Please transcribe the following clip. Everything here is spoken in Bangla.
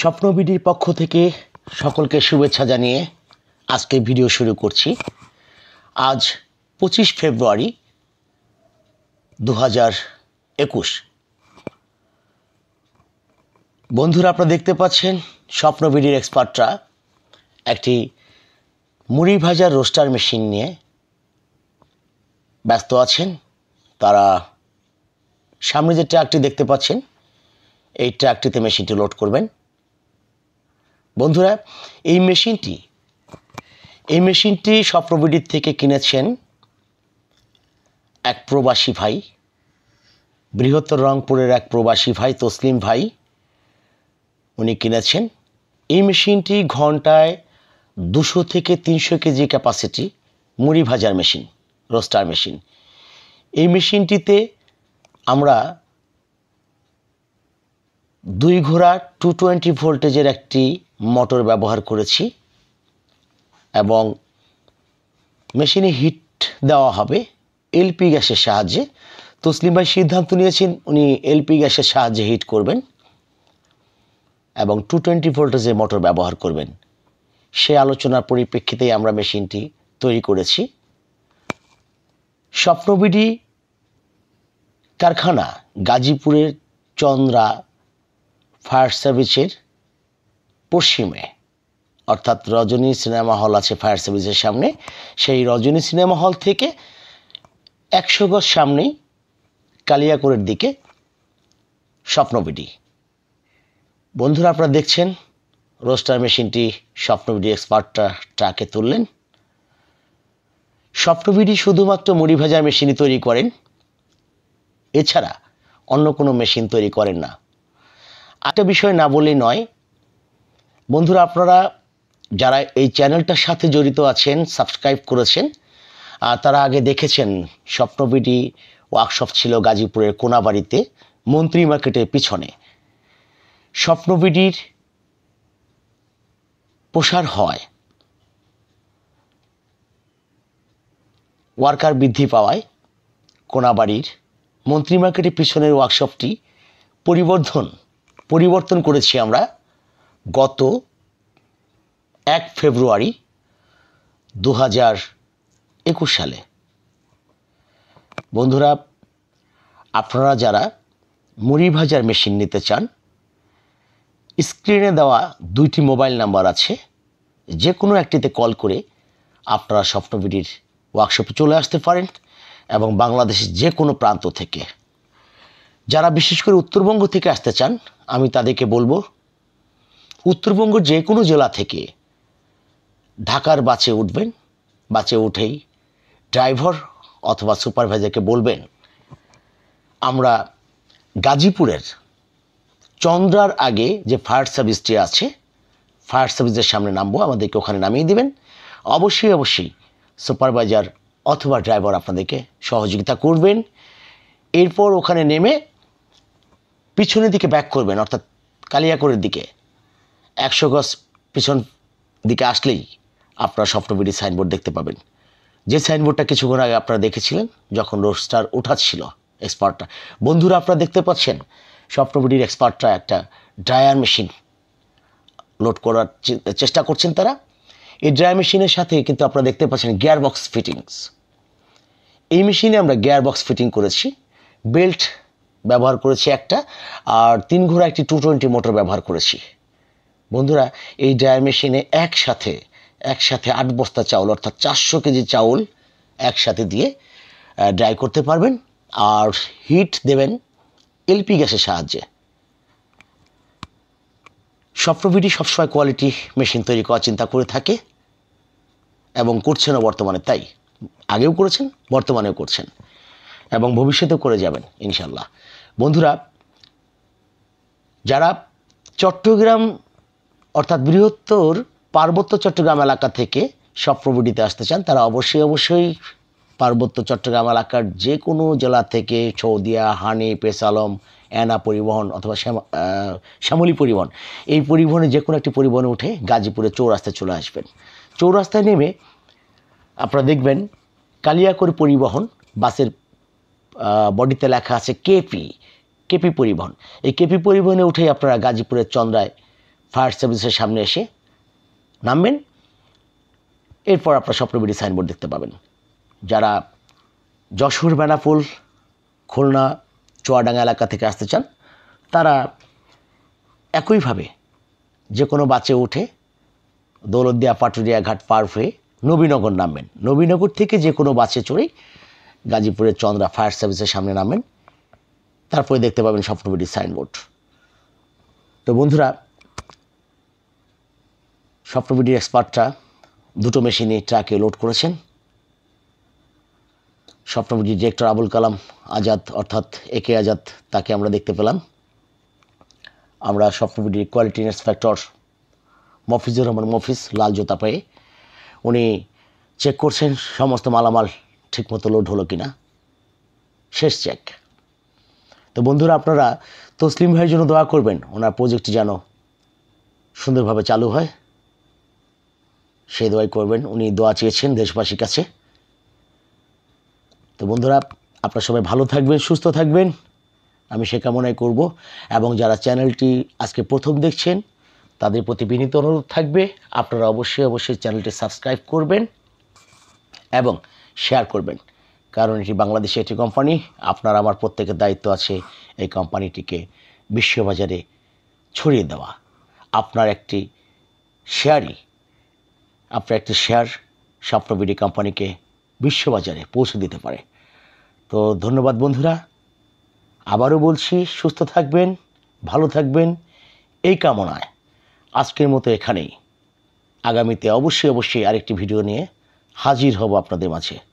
স্বপ্নবিডির পক্ষ থেকে সকলকে শুভেচ্ছা জানিয়ে আজকে ভিডিও শুরু করছি আজ পঁচিশ ফেব্রুয়ারি দু হাজার একুশ বন্ধুরা আপনারা দেখতে পাচ্ছেন স্বপ্নবিডির এক্সপার্টরা একটি মুড়ি ভাজার রোস্টার মেশিন নিয়ে ব্যস্ত আছেন তারা সামনে যে ট্রাকটি দেখতে পাচ্ছেন এই ট্রাকটিতে মেশিনটি লোড করবেন বন্ধুরা এই মেশিনটি এই মেশিনটি সপ্রবিডির থেকে কিনেছেন এক প্রবাসী ভাই বৃহত্তর রংপুরের এক প্রবাসী ভাই তসলিম ভাই উনি কিনেছেন এই মেশিনটি ঘন্টায় দুশো থেকে তিনশো কেজি ক্যাপাসিটি মুড়ি ভাজার মেশিন রোস্টার মেশিন এই মেশিনটিতে আমরা দুই ঘোড়া টু টোয়েন্টি ভোল্টেজের একটি মোটর ব্যবহার করেছি এবং মেশিনে হিট দেওয়া হবে এলপি গ্যাসের সাহায্যে তসলিম ভাই সিদ্ধান্ত নিয়েছেন উনি এলপি গ্যাসের সাহায্যে হিট করবেন এবং টু টোয়েন্টি ভোল্টেজের মোটর ব্যবহার করবেন সে আলোচনার পরিপ্রেক্ষিতেই আমরা মেশিনটি তৈরি করেছি স্বপ্নবিডি কারখানা গাজীপুরের চন্দ্রা ফায়ার সার্ভিসের পশ্চিমে অর্থাৎ রজনী সিনেমা হল আছে ফায়ার সার্ভিসের সামনে সেই রজনী সিনেমা হল থেকে একশো গজ সামনেই কালিয়াকুরের দিকে স্বপ্নবিডি বন্ধুরা আপনারা দেখছেন রোস্টার মেশিনটি স্বপ্নবিডি এক্সপার্টটা ট্রাকে তুললেন স্বপ্নবিডি শুধুমাত্র মুড়ি ভাজা মেশিনই তৈরি করেন এছাড়া অন্য কোনো মেশিন তৈরি করেন না একটা বিষয় না বলেই নয় বন্ধুরা আপনারা যারা এই চ্যানেলটার সাথে জড়িত আছেন সাবস্ক্রাইব করেছেন তারা আগে দেখেছেন স্বপ্নবিডি ওয়ার্কশপ ছিল গাজীপুরের কোনাবাড়িতে মন্ত্রী মার্কেটের পিছনে স্বপ্নবিডির প্রসার হয় ওয়ার্কার বৃদ্ধি পাওয়ায় কোনাবাড়ির মন্ত্রী মার্কেটের পিছনের ওয়ার্কশপটি পরিবর্ধন পরিবর্তন করেছি আমরা গত এক ফেব্রুয়ারি দু হাজার একুশ সালে বন্ধুরা আপনারা যারা মুড়ি ভাজার মেশিন নিতে চান স্ক্রিনে দেওয়া দুইটি মোবাইল নাম্বার আছে যে কোনো একটিতে কল করে আপনারা স্বপ্নবিড়ির ওয়ার্কশপে চলে আসতে পারেন এবং বাংলাদেশের যে কোনো প্রান্ত থেকে যারা বিশেষ করে উত্তরবঙ্গ থেকে আসতে চান আমি তাদেরকে বলবো উত্তরবঙ্গ যে কোনো জেলা থেকে ঢাকার বাসে উঠবেন বাসে উঠেই ড্রাইভার অথবা সুপারভাইজারকে বলবেন আমরা গাজীপুরের চন্দ্রার আগে যে ফায়ার সার্ভিসটি আছে ফায়ার সার্ভিসের সামনে নামবো আমাদেরকে ওখানে নামিয়ে দেবেন অবশ্যই অবশ্যই সুপারভাইজার অথবা ড্রাইভার আপনাদেরকে সহযোগিতা করবেন এরপর ওখানে নেমে পিছনের দিকে ব্যাক করবেন অর্থাৎ কালিয়াকড়ের দিকে একশো গজ পিছন দিকে আসলেই আপনারা স্বপ্নবিড়ি সাইনবোর্ড দেখতে পাবেন যে সাইনবোর্ডটা কিছুক্ষণ আগে আপনারা দেখেছিলেন যখন রোস্টার ওঠাচ্ছিল এক্সপার্টটা বন্ধুরা আপনারা দেখতে পাচ্ছেন স্বপ্নবিড়ির এক্সপার্টরা একটা ড্রায়ার মেশিন লোড করার চেষ্টা করছেন তারা এই ড্রায়ার মেশিনের সাথে কিন্তু আপনারা দেখতে পাচ্ছেন গিয়ার বক্স ফিটিংস এই মেশিনে আমরা গিয়ার বক্স ফিটিং করেছি বেল্ট ব্যবহার করেছি একটা আর তিন ঘোড়া একটি টু টোয়েন্টি মোটর ব্যবহার করেছি বন্ধুরা এই ড্রায়ার মেশিনে একসাথে একসাথে আট বস্তা চাউল অর্থাৎ চারশো কেজি চাউল একসাথে দিয়ে ড্রাই করতে পারবেন আর হিট দেবেন এলপি গ্যাসের সাহায্যে সফটভিডি সবসময় কোয়ালিটি মেশিন তৈরি করার চিন্তা করে থাকে এবং করছেনও বর্তমানে তাই আগেও করেছেন বর্তমানেও করছেন এবং ভবিষ্যতেও করে যাবেন ইনশাল্লাহ বন্ধুরা যারা চট্টগ্রাম অর্থাৎ বৃহত্তর পার্বত্য চট্টগ্রাম এলাকা থেকে সব আসতে চান তারা অবশ্যই অবশ্যই পার্বত্য চট্টগ্রাম এলাকার যে কোনো জেলা থেকে সৌদিয়া হানি পেসালম অ্যানা পরিবহন অথবা শ্যামলী পরিবহন এই পরিবহনে যে কোনো একটি পরিবহনে উঠে গাজীপুরে চৌরাস্তায় চলে আসবেন চৌরাস্তায় নেমে আপনারা দেখবেন কালিয়াকর পরিবহন বাসের বডিতে লেখা আছে কেপি কেপি পরিবহন এই কেপি পরিবহনে উঠে আপনারা গাজীপুরের চন্দ্রায় ফায়ার সার্ভিসের সামনে এসে নামবেন এরপর আপনারা স্বপ্নবিডি সাইনবোর্ড দেখতে পাবেন যারা যশোর বেনাফুল খুলনা চুয়াডাঙ্গা এলাকা থেকে আসতে চান তারা একইভাবে যে কোনো বাসে উঠে দৌলদিয়া পাটুরিয়া ঘাট পার হয়ে নবীনগর নামবেন নবীনগর থেকে যে কোনো বাসে চড়েই গাজীপুরের চন্দ্রা ফায়ার সার্ভিসের সামনে নামেন তারপরে দেখতে পাবেন স্বপ্নবিটির সাইনবোর্ড তো বন্ধুরা স্বপ্নবিটির এক্সপার্টরা দুটো মেশিনে ট্রাকে লোড করেছেন স্বপ্নবিটির ডিরেক্টর আবুল কালাম আজাদ অর্থাৎ এ কে আজাদ তাকে আমরা দেখতে পেলাম আমরা স্বপ্নবিটির কোয়ালিটি ইন্সপেক্টর মফিজুর রহমান মফিজ লাল জোতা পেয়ে উনি চেক করছেন সমস্ত মালামাল ঠিকমতো লোড হলো কিনা শেষ চেক তো বন্ধুরা আপনারা তসলিম ভাইয়ের জন্য দোয়া করবেন ওনার প্রজেক্টটি যেন সুন্দরভাবে চালু হয় সে দোয়াই করবেন উনি দোয়া চেয়েছেন দেশবাসীর কাছে তো বন্ধুরা আপনার সবাই ভালো থাকবেন সুস্থ থাকবেন আমি সে কামনাই করব এবং যারা চ্যানেলটি আজকে প্রথম দেখছেন তাদের প্রতি বিনীত অনুরোধ থাকবে আপনারা অবশ্যই অবশ্যই চ্যানেলটি সাবস্ক্রাইব করবেন এবং শেয়ার করবেন কারণ এটি বাংলাদেশে একটি কোম্পানি আপনার আমার প্রত্যেকের দায়িত্ব আছে এই কোম্পানিটিকে বিশ্ববাজারে ছড়িয়ে দেওয়া আপনার একটি শেয়ারই আপনার একটি শেয়ার স্বপ্নবিডি কোম্পানিকে বিশ্ববাজারে পৌঁছে দিতে পারে তো ধন্যবাদ বন্ধুরা আবারও বলছি সুস্থ থাকবেন ভালো থাকবেন এই কামনায় আজকের মতো এখানেই আগামীতে অবশ্যই অবশ্যই আরেকটি ভিডিও নিয়ে হাজির হব আপনাদের মাঝে